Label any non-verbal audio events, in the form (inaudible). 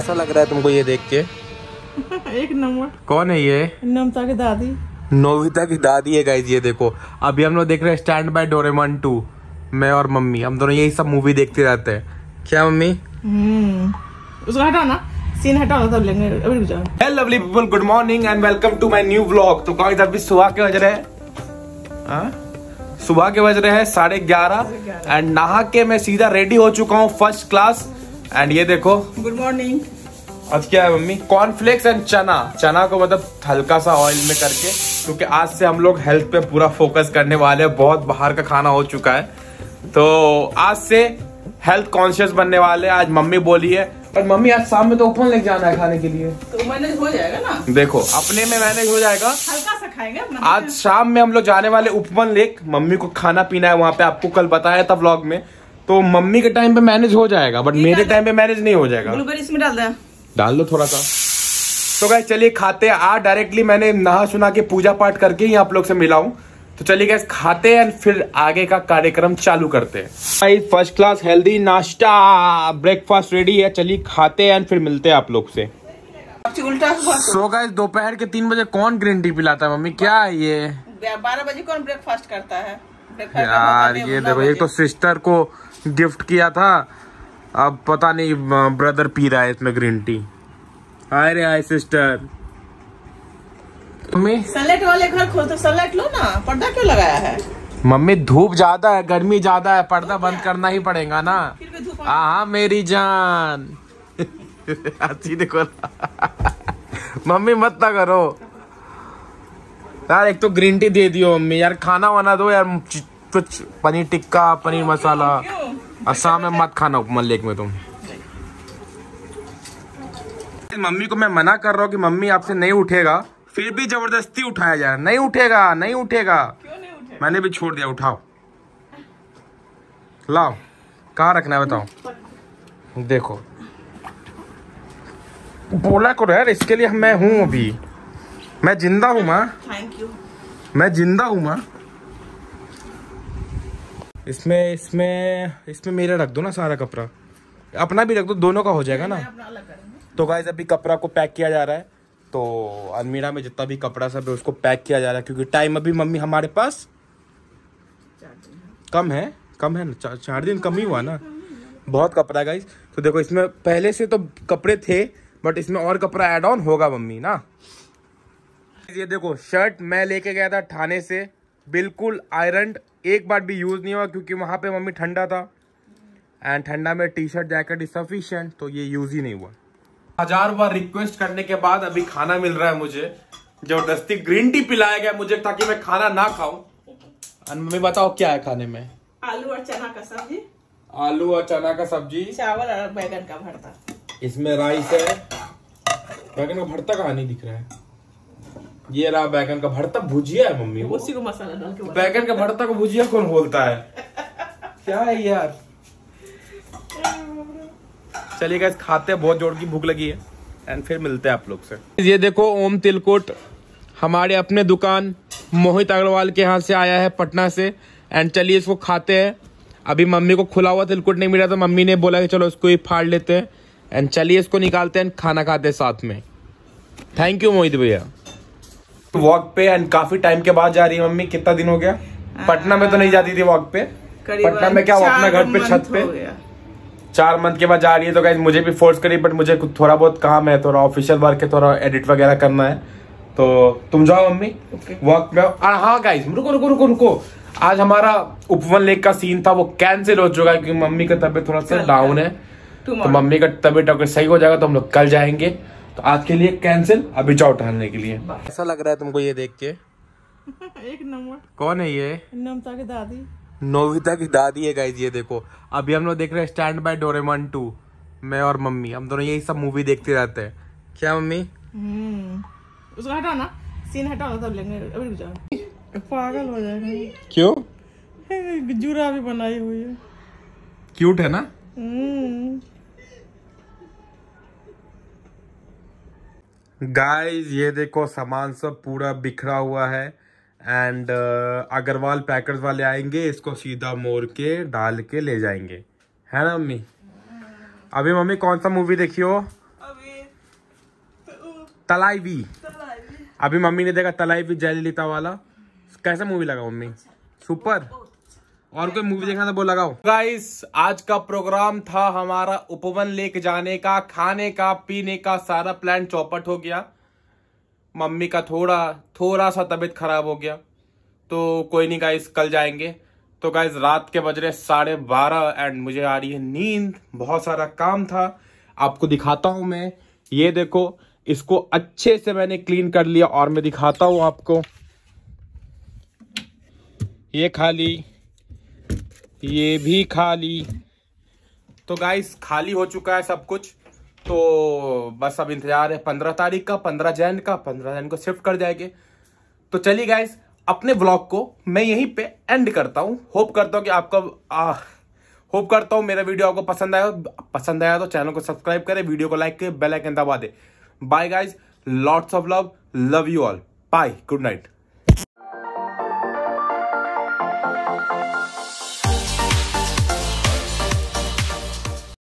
कैसा लग रहा है तुमको ये देख के (laughs) एक नंबर कौन है ये नमता की दादी नोविता की दादी है गाइज ये देखो अभी हम लोग देख रहे हैं स्टैंड बाय डोरेमन टू मैं और मम्मी हम दोनों यही सब मूवी देखते रहते हैं क्या मम्मी हम्म, उसको हटा ना सीन हटाओ lovely people good morning and welcome to my new vlog तो गाइस अभी सुबह के बज रहे हैं हाँ? सुबह के बज रहे हैं साढ़े ग्यारह एंड नहा के मैं सीधा रेडी हो चुका हूँ फर्स्ट क्लास एंड ये देखो गुड मॉर्निंग आज क्या है मम्मी कॉर्नफ्लेक्स एंड चना चना को मतलब हल्का सा ऑयल में करके क्योंकि आज से हम लोग हेल्थ पे पूरा फोकस करने वाले हैं बहुत बाहर का खाना हो चुका है तो आज से हेल्थ कॉन्शियस बनने वाले आज मम्मी बोली है पर मम्मी आज शाम में तो ओपन लेके जाना है खाने के लिए तो मैनेज हो जाएगा ना देखो अपने में मैनेज हो जाएगा हल्का सा खाएंगे आज शाम में हम लोग जाने वाले उपमन लेक मम्मी को खाना पीना है वहाँ पे आपको कल बताया था ब्लॉग में तो मम्मी के टाइम पे मैनेज हो जाएगा बट मेरे टाइम पे मैनेज नहीं हो जाएगा ब्लूबेरी इसमें डाल दे डाल दो थोड़ा सा तो गाय चलिए खाते हैं आज डायरेक्टली मैंने नहा सुना के पूजा पाठ करके ही आप लोग से मिला हूँ तो चलिए गैस खाते हैं फिर आगे का कार्यक्रम चालू करते हैं भाई फर्स्ट क्लास हेल्दी नाश्ता ब्रेकफास्ट रेडी है चलिए खाते हैं फिर मिलते हैं आप लोग से सो तो। गाइस दोपहर के तीन बजे कौन ग्रीन टी पिलाता है मम्मी क्या है ये बारह बजे कौन ब्रेकफास्ट करता है (laughs) यार ये देखो एक तो सिस्टर को गिफ्ट किया था अब पता नहीं ब्रदर पी रहा है इसमें ग्रीन टी हाय रे हाय सिस्टर मम्मी सनलाइट वाले घर खोल तो सनलाइट लो ना पर्दा क्यों लगाया है मम्मी धूप ज्यादा है गर्मी ज्यादा है पर्दा बंद करना ही पड़ेगा ना हाँ मेरी जान (laughs) अच्छी देखो मम्मी मत ना करो यार एक तो ग्रीन टी दे दियो मम्मी यार खाना वाना दो यार कुछ पनीर टिक्का पनीर मसाला असम में मत खाना लेक में तुम मम्मी को मैं मना कर रहा हूँ कि मम्मी आपसे नहीं उठेगा फिर भी जबरदस्ती उठाया जा रहा नहीं उठेगा नहीं उठेगा नहीं उठेगा मैंने भी छोड़ दिया उठाओ लाओ कहाँ रखना है बताओ देखो बोला करो यार इसके लिए मैं हूँ अभी मैं जिंदा हूँ माँ मैं जिंदा हूँ माँ इसमें इसमें इसमें मेरा रख दो ना सारा कपड़ा अपना भी रख दो दोनों का हो जाएगा ना तो गाइज अभी कपड़ा को पैक किया जा रहा है तो अलमीरा में जितना भी कपड़ा सब है उसको पैक किया जा रहा है क्योंकि टाइम अभी मम्मी हमारे पास कम है कम है ना चार, चार दिन कम ही हुआ ना बहुत कपड़ा गाइज तो देखो इसमें पहले से तो कपड़े थे बट इसमें और कपड़ा एड ऑन होगा मम्मी ना ये देखो शर्ट मैं लेके गया था थाने से बिल्कुल आयरन एक बार भी यूज़ नहीं हुआ क्योंकि वहाँ पे मम्मी ठंडा था एंड ठंडा में T shirt jacket is sufficient तो ये यूज़ ही नहीं हुआ हजार बार रिक्वेस्ट करने के बाद अभी खाना मिल रहा है मुझे जबरदस्ती ग्रीन टी पिलाया गया मुझे ताकि मैं खाना ना खाऊं मम्मी बताओ क्या है खाने में आलू और चना का सब्जी आलू और चना का सब्जी चावल और बैगन का भरता इसमें राइस है बैगन का भरता का नहीं दिख रहा है ये रहा बैगन का भरता भुजिया है मम्मी वो उसी को मसाला डाल के बैगन का भरता को भुजिया कौन बोलता है क्या है यार चलिए गाइस खाते हैं बहुत जोर की भूख लगी है एंड फिर मिलते हैं आप लोग से ये देखो ओम तिलकुट हमारे अपने दुकान मोहित अग्रवाल के यहाँ से आया है पटना से एंड चलिए इसको खाते हैं अभी मम्मी को खुला हुआ तिलकुट नहीं मिला तो मम्मी ने बोला कि चलो इसको ही फाड़ लेते हैं एंड चलिए इसको निकालते हैं खाना खाते हैं साथ में थैंक यू मोहित भैया वॉक तो पे एंड काफी टाइम के बाद जा रही है मम्मी कितना दिन हो गया पटना में तो नहीं जाती थी वॉक पे पटना में क्या वो अपना घर पे छत पे चार मंथ के बाद जा रही है तो गाइज मुझे भी फोर्स करी बट मुझे कुछ थोड़ा बहुत काम है थोड़ा ऑफिशियल वर्क है थोड़ा एडिट वगैरह करना है तो तुम जाओ मम्मी वॉक में हाँ गाइज रुको रुको रुको रुको आज हमारा उपवन लेक का सीन था वो कैंसिल हो चुका है क्योंकि मम्मी का तबियत थोड़ा सा डाउन है तो मम्मी का तबियत अगर सही हो जाएगा तो हम लोग कल जाएंगे तो आज के लिए कैंसिल अभी जाओ टहलने के लिए (laughs) ऐसा लग रहा है तुमको ये देख के (laughs) एक नंबर कौन है ये नमता की दादी नोविता की दादी है गाइज ये देखो अभी हम लोग देख रहे हैं स्टैंड बाय डोरेमन टू मैं और मम्मी हम दोनों यही सब मूवी देखते रहते हैं क्या मम्मी हम्म, उसको ना सीन हटाना तब लेंगे अभी जाओ पागल हो जाएगा क्यों (laughs) जुरा भी बनाई हुई है क्यूट है ना हम्म। गाइस ये देखो सामान सब पूरा बिखरा हुआ है एंड uh, अग्रवाल पैकर्स वाले आएंगे इसको सीधा मोड़ के डाल के ले जाएंगे है ना मम्मी अभी मम्मी कौन सा मूवी देखी हो भी तो अभी मम्मी ने देखा तलाई भी जयललिता वाला कैसा मूवी लगा मम्मी सुपर अच्छा। और कोई मूवी देखना था वो लगाओ गाइस आज का प्रोग्राम था हमारा उपवन लेक जाने का खाने का पीने का सारा प्लान चौपट हो गया मम्मी का थोड़ा थोड़ा सा तबीयत खराब हो गया तो कोई नहीं गाइस कल जाएंगे तो गाइस रात के बज रहे साढ़े बारह एंड मुझे आ रही है नींद बहुत सारा काम था आपको दिखाता हूं मैं ये देखो इसको अच्छे से मैंने क्लीन कर लिया और मैं दिखाता हूं आपको ये खाली ये भी खाली तो गाइस खाली हो चुका है सब कुछ तो बस अब इंतजार है पंद्रह तारीख का पंद्रह जैन का पंद्रह जैन को शिफ्ट कर जाएंगे तो चलिए गाइस अपने ब्लॉग को मैं यहीं पे एंड करता हूँ होप करता हूँ कि आपका होप करता हूँ मेरा वीडियो आपको पसंद आया पसंद आया तो चैनल को सब्सक्राइब करें वीडियो को लाइक करें बेलाइकन दबा दे bye guys lots of love love you all bye good night